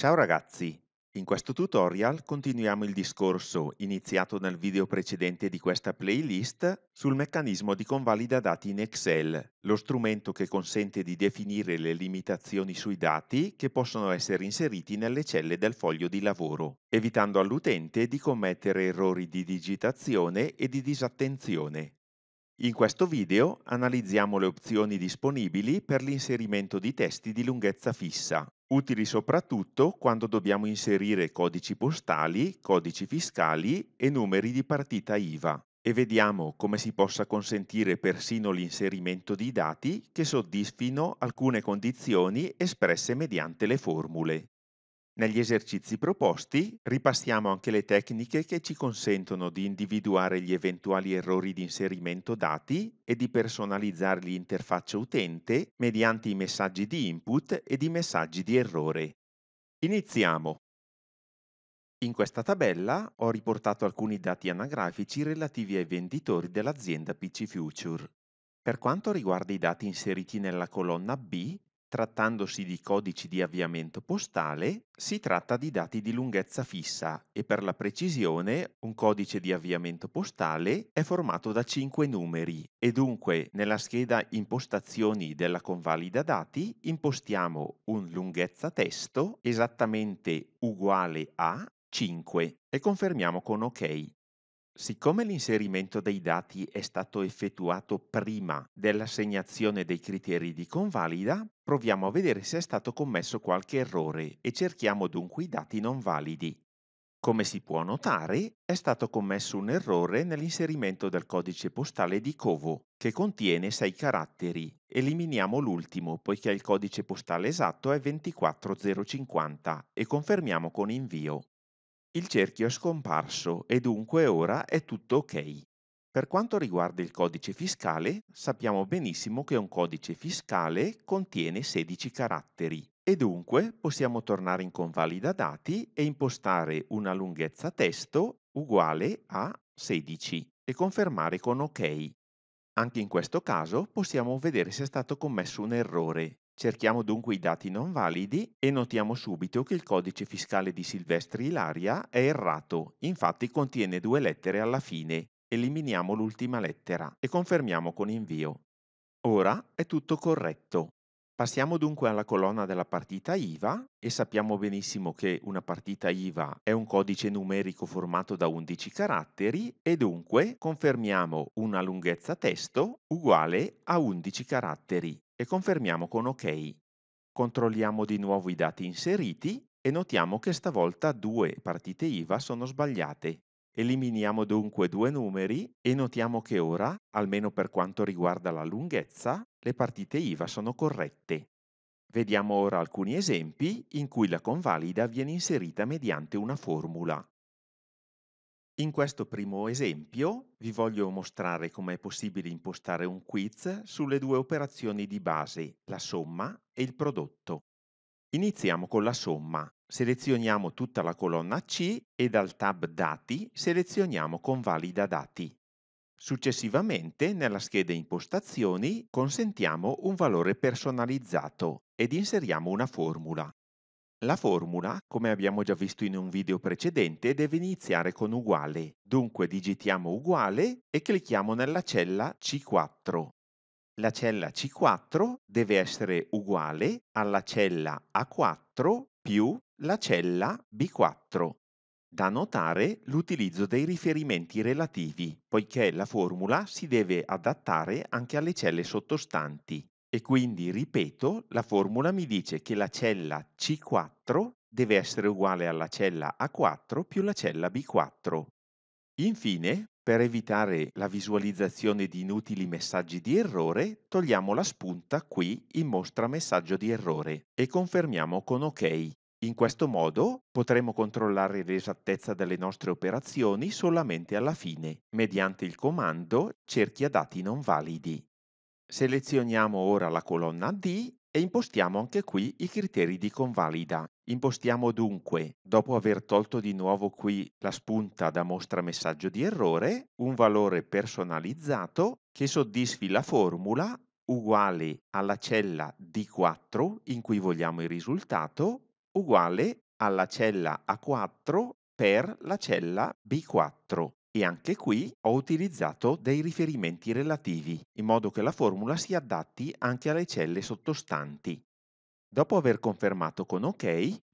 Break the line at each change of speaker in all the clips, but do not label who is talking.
Ciao ragazzi! In questo tutorial continuiamo il discorso iniziato nel video precedente di questa playlist sul meccanismo di convalida dati in Excel, lo strumento che consente di definire le limitazioni sui dati che possono essere inseriti nelle celle del foglio di lavoro, evitando all'utente di commettere errori di digitazione e di disattenzione. In questo video analizziamo le opzioni disponibili per l'inserimento di testi di lunghezza fissa, utili soprattutto quando dobbiamo inserire codici postali, codici fiscali e numeri di partita IVA e vediamo come si possa consentire persino l'inserimento di dati che soddisfino alcune condizioni espresse mediante le formule. Negli esercizi proposti ripassiamo anche le tecniche che ci consentono di individuare gli eventuali errori di inserimento dati e di personalizzare l'interfaccia utente mediante i messaggi di input ed i messaggi di errore. Iniziamo! In questa tabella ho riportato alcuni dati anagrafici relativi ai venditori dell'azienda PC Future. Per quanto riguarda i dati inseriti nella colonna B, Trattandosi di codici di avviamento postale, si tratta di dati di lunghezza fissa e per la precisione un codice di avviamento postale è formato da 5 numeri e dunque nella scheda impostazioni della convalida dati impostiamo un lunghezza testo esattamente uguale a 5 e confermiamo con OK. Siccome l'inserimento dei dati è stato effettuato prima dell'assegnazione dei criteri di convalida, proviamo a vedere se è stato commesso qualche errore e cerchiamo dunque i dati non validi. Come si può notare, è stato commesso un errore nell'inserimento del codice postale di Covo, che contiene 6 caratteri. Eliminiamo l'ultimo, poiché il codice postale esatto è 24050 e confermiamo con invio. Il cerchio è scomparso e dunque ora è tutto ok. Per quanto riguarda il codice fiscale, sappiamo benissimo che un codice fiscale contiene 16 caratteri e dunque possiamo tornare in convalida dati e impostare una lunghezza testo uguale a 16 e confermare con OK. Anche in questo caso possiamo vedere se è stato commesso un errore Cerchiamo dunque i dati non validi e notiamo subito che il codice fiscale di Silvestri Ilaria è errato, infatti contiene due lettere alla fine, eliminiamo l'ultima lettera e confermiamo con invio. Ora è tutto corretto. Passiamo dunque alla colonna della partita IVA e sappiamo benissimo che una partita IVA è un codice numerico formato da 11 caratteri e dunque confermiamo una lunghezza testo uguale a 11 caratteri e confermiamo con OK. Controlliamo di nuovo i dati inseriti e notiamo che stavolta due partite IVA sono sbagliate. Eliminiamo dunque due numeri e notiamo che ora, almeno per quanto riguarda la lunghezza, le partite IVA sono corrette. Vediamo ora alcuni esempi in cui la convalida viene inserita mediante una formula. In questo primo esempio vi voglio mostrare come è possibile impostare un quiz sulle due operazioni di base, la somma e il prodotto. Iniziamo con la somma. Selezioniamo tutta la colonna C e dal tab Dati selezioniamo Convalida dati. Successivamente, nella scheda Impostazioni, consentiamo un valore personalizzato ed inseriamo una formula. La formula, come abbiamo già visto in un video precedente, deve iniziare con uguale, dunque digitiamo uguale e clicchiamo nella cella C4. La cella C4 deve essere uguale alla cella A4 più la cella B4. Da notare l'utilizzo dei riferimenti relativi, poiché la formula si deve adattare anche alle celle sottostanti. E quindi, ripeto, la formula mi dice che la cella C4 deve essere uguale alla cella A4 più la cella B4. Infine, per evitare la visualizzazione di inutili messaggi di errore, togliamo la spunta qui in mostra messaggio di errore e confermiamo con OK. In questo modo potremo controllare l'esattezza delle nostre operazioni solamente alla fine, mediante il comando cerchia dati non validi. Selezioniamo ora la colonna D e impostiamo anche qui i criteri di convalida. Impostiamo dunque, dopo aver tolto di nuovo qui la spunta da mostra messaggio di errore, un valore personalizzato che soddisfi la formula uguale alla cella D4 in cui vogliamo il risultato uguale alla cella A4 per la cella B4. E anche qui ho utilizzato dei riferimenti relativi, in modo che la formula si adatti anche alle celle sottostanti. Dopo aver confermato con OK,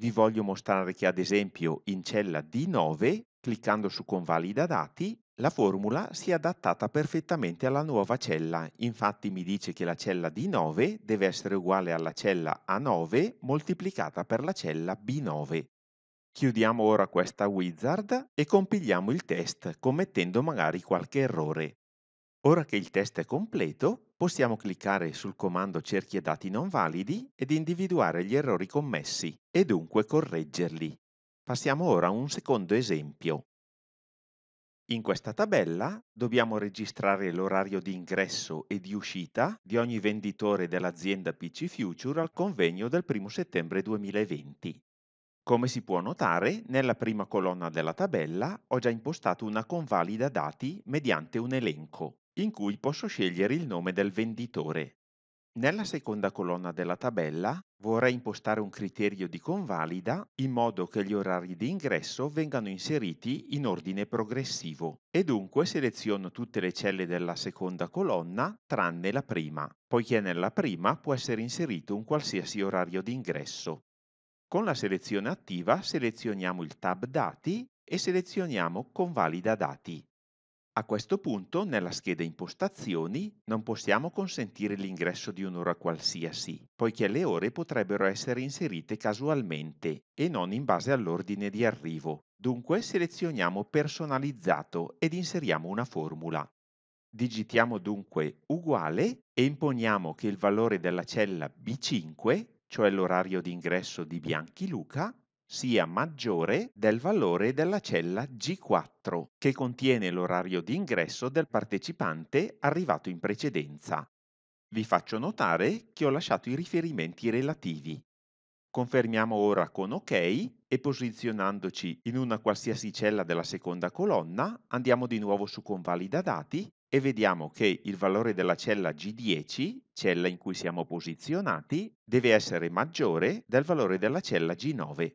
vi voglio mostrare che ad esempio in cella D9, cliccando su Convalida dati, la formula si è adattata perfettamente alla nuova cella, infatti mi dice che la cella D9 deve essere uguale alla cella A9 moltiplicata per la cella B9. Chiudiamo ora questa wizard e compiliamo il test commettendo magari qualche errore. Ora che il test è completo, possiamo cliccare sul comando cerchia dati non validi ed individuare gli errori commessi e dunque correggerli. Passiamo ora a un secondo esempio. In questa tabella dobbiamo registrare l'orario di ingresso e di uscita di ogni venditore dell'azienda PC Future al convegno del 1 settembre 2020. Come si può notare, nella prima colonna della tabella ho già impostato una convalida dati mediante un elenco, in cui posso scegliere il nome del venditore. Nella seconda colonna della tabella vorrei impostare un criterio di convalida in modo che gli orari di ingresso vengano inseriti in ordine progressivo e dunque seleziono tutte le celle della seconda colonna tranne la prima, poiché nella prima può essere inserito un qualsiasi orario di ingresso. Con la selezione attiva selezioniamo il tab Dati e selezioniamo Convalida dati. A questo punto, nella scheda Impostazioni, non possiamo consentire l'ingresso di un'ora qualsiasi, poiché le ore potrebbero essere inserite casualmente e non in base all'ordine di arrivo. Dunque selezioniamo Personalizzato ed inseriamo una formula. Digitiamo dunque uguale e imponiamo che il valore della cella B5 cioè l'orario di ingresso di Bianchiluca, sia maggiore del valore della cella G4, che contiene l'orario di ingresso del partecipante arrivato in precedenza. Vi faccio notare che ho lasciato i riferimenti relativi. Confermiamo ora con OK e posizionandoci in una qualsiasi cella della seconda colonna andiamo di nuovo su Convalida dati e vediamo che il valore della cella G10, cella in cui siamo posizionati, deve essere maggiore del valore della cella G9.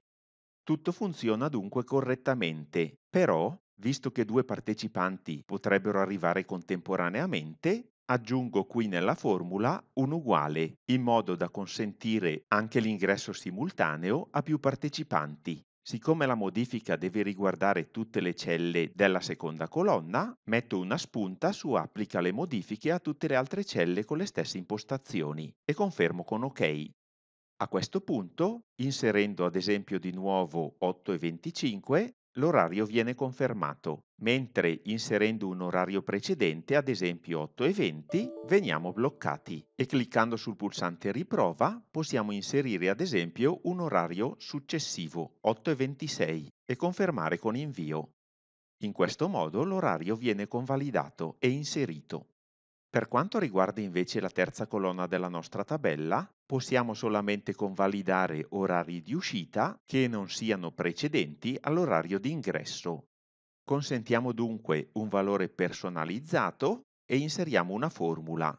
Tutto funziona dunque correttamente, però, visto che due partecipanti potrebbero arrivare contemporaneamente, aggiungo qui nella formula un uguale, in modo da consentire anche l'ingresso simultaneo a più partecipanti. Siccome la modifica deve riguardare tutte le celle della seconda colonna, metto una spunta su applica le modifiche a tutte le altre celle con le stesse impostazioni e confermo con ok. A questo punto, inserendo ad esempio di nuovo 8 e 25, l'orario viene confermato, mentre inserendo un orario precedente, ad esempio 8 e 20, veniamo bloccati e cliccando sul pulsante riprova possiamo inserire ad esempio un orario successivo, 8 e 26, e confermare con invio. In questo modo l'orario viene convalidato e inserito. Per quanto riguarda invece la terza colonna della nostra tabella, possiamo solamente convalidare orari di uscita che non siano precedenti all'orario di ingresso. Consentiamo dunque un valore personalizzato e inseriamo una formula.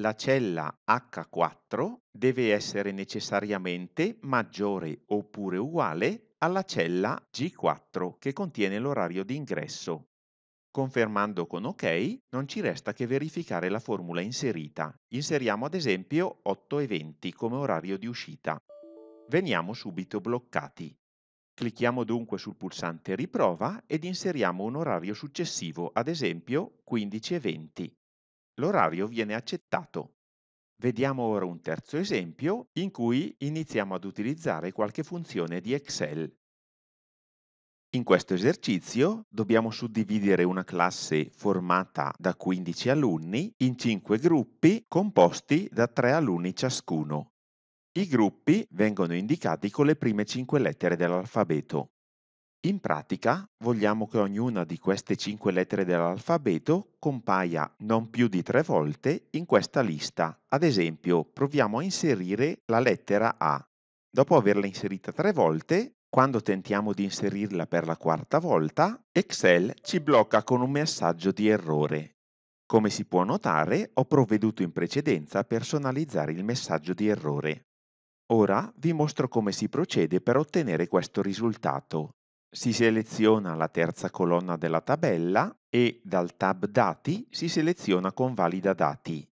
La cella H4 deve essere necessariamente maggiore oppure uguale alla cella G4 che contiene l'orario di ingresso. Confermando con OK, non ci resta che verificare la formula inserita. Inseriamo ad esempio 8 e 20 come orario di uscita. Veniamo subito bloccati. Clicchiamo dunque sul pulsante Riprova ed inseriamo un orario successivo, ad esempio 15 e 20. L'orario viene accettato. Vediamo ora un terzo esempio in cui iniziamo ad utilizzare qualche funzione di Excel. In questo esercizio dobbiamo suddividere una classe formata da 15 alunni in 5 gruppi composti da 3 alunni ciascuno. I gruppi vengono indicati con le prime 5 lettere dell'alfabeto. In pratica vogliamo che ognuna di queste 5 lettere dell'alfabeto compaia non più di 3 volte in questa lista. Ad esempio proviamo a inserire la lettera A Dopo averla inserita tre volte, quando tentiamo di inserirla per la quarta volta, Excel ci blocca con un messaggio di errore. Come si può notare, ho provveduto in precedenza a personalizzare il messaggio di errore. Ora vi mostro come si procede per ottenere questo risultato. Si seleziona la terza colonna della tabella e dal tab Dati si seleziona Convalida dati.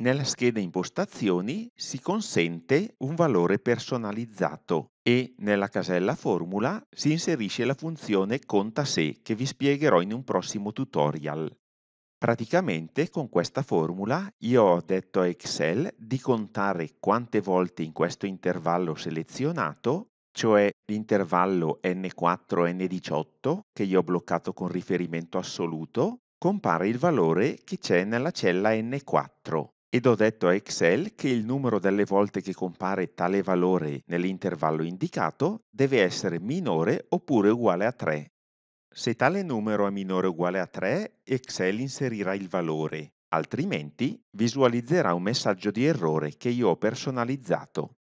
Nella scheda Impostazioni si consente un valore personalizzato e nella casella Formula si inserisce la funzione Conta se che vi spiegherò in un prossimo tutorial. Praticamente con questa formula io ho detto a Excel di contare quante volte in questo intervallo selezionato, cioè l'intervallo N4-N18 che io ho bloccato con riferimento assoluto, compare il valore che c'è nella cella N4 ed ho detto a Excel che il numero delle volte che compare tale valore nell'intervallo indicato deve essere minore oppure uguale a 3. Se tale numero è minore o uguale a 3, Excel inserirà il valore, altrimenti visualizzerà un messaggio di errore che io ho personalizzato.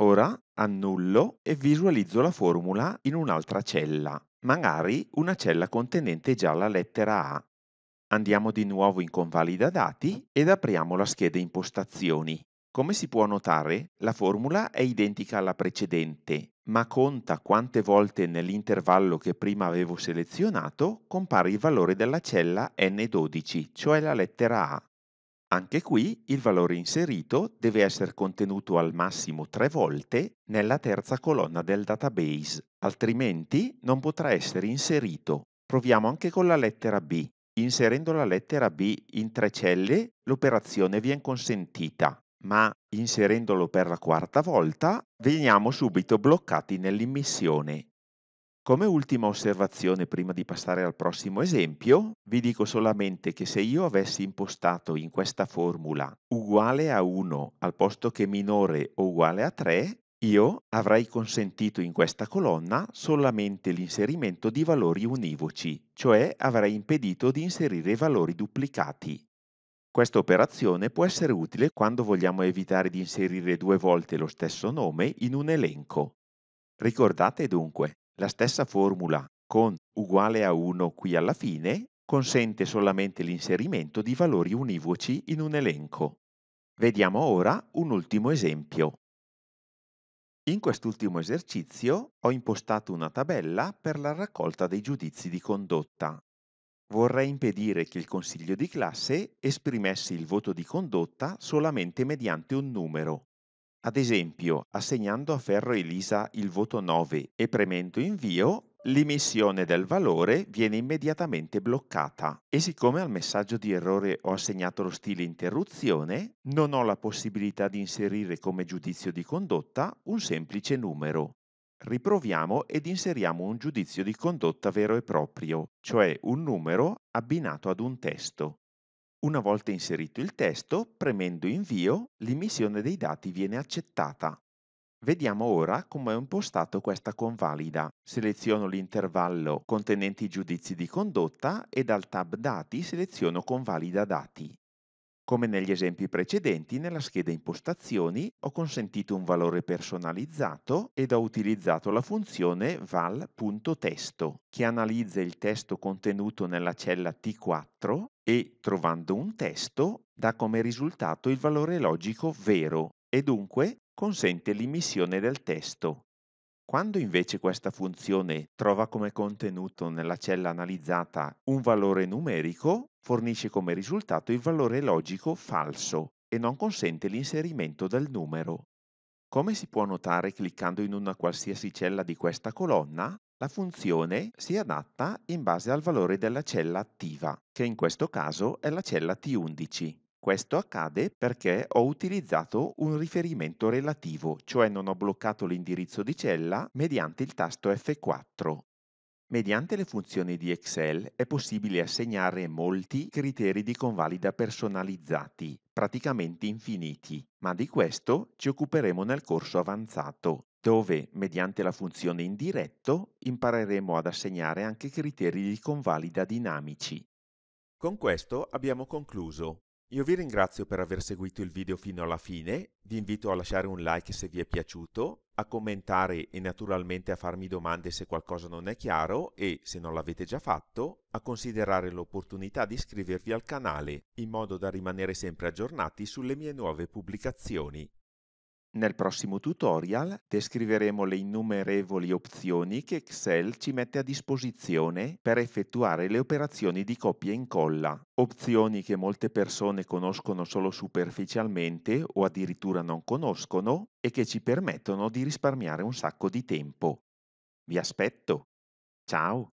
Ora annullo e visualizzo la formula in un'altra cella, magari una cella contenente già la lettera A. Andiamo di nuovo in Convalida dati ed apriamo la scheda Impostazioni. Come si può notare, la formula è identica alla precedente, ma conta quante volte nell'intervallo che prima avevo selezionato compare il valore della cella N12, cioè la lettera A. Anche qui il valore inserito deve essere contenuto al massimo tre volte nella terza colonna del database, altrimenti non potrà essere inserito. Proviamo anche con la lettera B. Inserendo la lettera B in tre celle l'operazione viene consentita, ma inserendolo per la quarta volta veniamo subito bloccati nell'immissione. Come ultima osservazione prima di passare al prossimo esempio, vi dico solamente che se io avessi impostato in questa formula uguale a 1 al posto che minore o uguale a 3, io avrei consentito in questa colonna solamente l'inserimento di valori univoci, cioè avrei impedito di inserire valori duplicati. Questa operazione può essere utile quando vogliamo evitare di inserire due volte lo stesso nome in un elenco. Ricordate dunque, la stessa formula con uguale a 1 qui alla fine consente solamente l'inserimento di valori univoci in un elenco. Vediamo ora un ultimo esempio. In quest'ultimo esercizio ho impostato una tabella per la raccolta dei giudizi di condotta. Vorrei impedire che il consiglio di classe esprimesse il voto di condotta solamente mediante un numero. Ad esempio, assegnando a Ferro e Lisa il voto 9 e premendo invio, L'emissione del valore viene immediatamente bloccata e siccome al messaggio di errore ho assegnato lo stile interruzione, non ho la possibilità di inserire come giudizio di condotta un semplice numero. Riproviamo ed inseriamo un giudizio di condotta vero e proprio, cioè un numero abbinato ad un testo. Una volta inserito il testo, premendo invio, l'emissione dei dati viene accettata Vediamo ora come ho impostato questa convalida. Seleziono l'intervallo contenente i giudizi di condotta e dal tab Dati seleziono Convalida dati. Come negli esempi precedenti, nella scheda Impostazioni ho consentito un valore personalizzato ed ho utilizzato la funzione val.testo, che analizza il testo contenuto nella cella T4 e, trovando un testo, dà come risultato il valore logico vero, e dunque consente l'immissione del testo. Quando invece questa funzione trova come contenuto nella cella analizzata un valore numerico, fornisce come risultato il valore logico falso e non consente l'inserimento del numero. Come si può notare cliccando in una qualsiasi cella di questa colonna, la funzione si adatta in base al valore della cella attiva, che in questo caso è la cella T11. Questo accade perché ho utilizzato un riferimento relativo, cioè non ho bloccato l'indirizzo di cella mediante il tasto F4. Mediante le funzioni di Excel è possibile assegnare molti criteri di convalida personalizzati, praticamente infiniti, ma di questo ci occuperemo nel corso avanzato, dove, mediante la funzione indiretto, impareremo ad assegnare anche criteri di convalida dinamici. Con questo abbiamo concluso. Io vi ringrazio per aver seguito il video fino alla fine, vi invito a lasciare un like se vi è piaciuto, a commentare e naturalmente a farmi domande se qualcosa non è chiaro e, se non l'avete già fatto, a considerare l'opportunità di iscrivervi al canale in modo da rimanere sempre aggiornati sulle mie nuove pubblicazioni. Nel prossimo tutorial descriveremo le innumerevoli opzioni che Excel ci mette a disposizione per effettuare le operazioni di copia e incolla, opzioni che molte persone conoscono solo superficialmente o addirittura non conoscono e che ci permettono di risparmiare un sacco di tempo. Vi aspetto! Ciao!